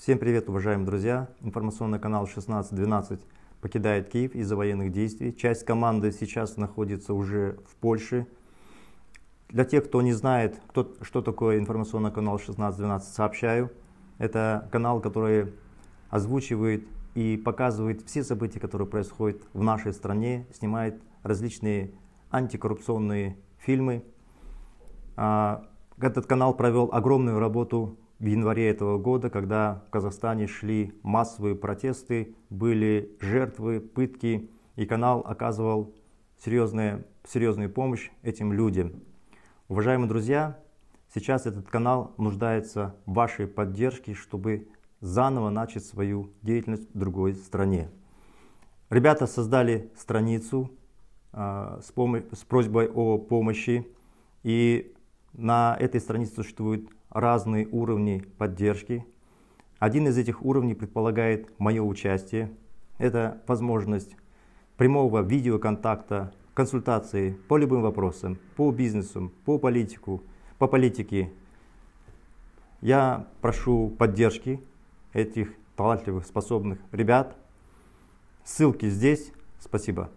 Всем привет, уважаемые друзья! Информационный канал 1612 покидает Киев из-за военных действий. Часть команды сейчас находится уже в Польше. Для тех, кто не знает, кто, что такое информационный канал 1612, сообщаю. Это канал, который озвучивает и показывает все события, которые происходят в нашей стране, снимает различные антикоррупционные фильмы. А, этот канал провел огромную работу в январе этого года, когда в Казахстане шли массовые протесты, были жертвы, пытки, и канал оказывал серьезную, серьезную помощь этим людям. Уважаемые друзья, сейчас этот канал нуждается в вашей поддержке, чтобы заново начать свою деятельность в другой стране. Ребята создали страницу э, с, пом- с просьбой о помощи, и на этой странице существуют разные уровни поддержки. Один из этих уровней предполагает мое участие. Это возможность прямого видеоконтакта, консультации по любым вопросам, по бизнесу, по политику, по политике. Я прошу поддержки этих талантливых, способных ребят. Ссылки здесь. Спасибо.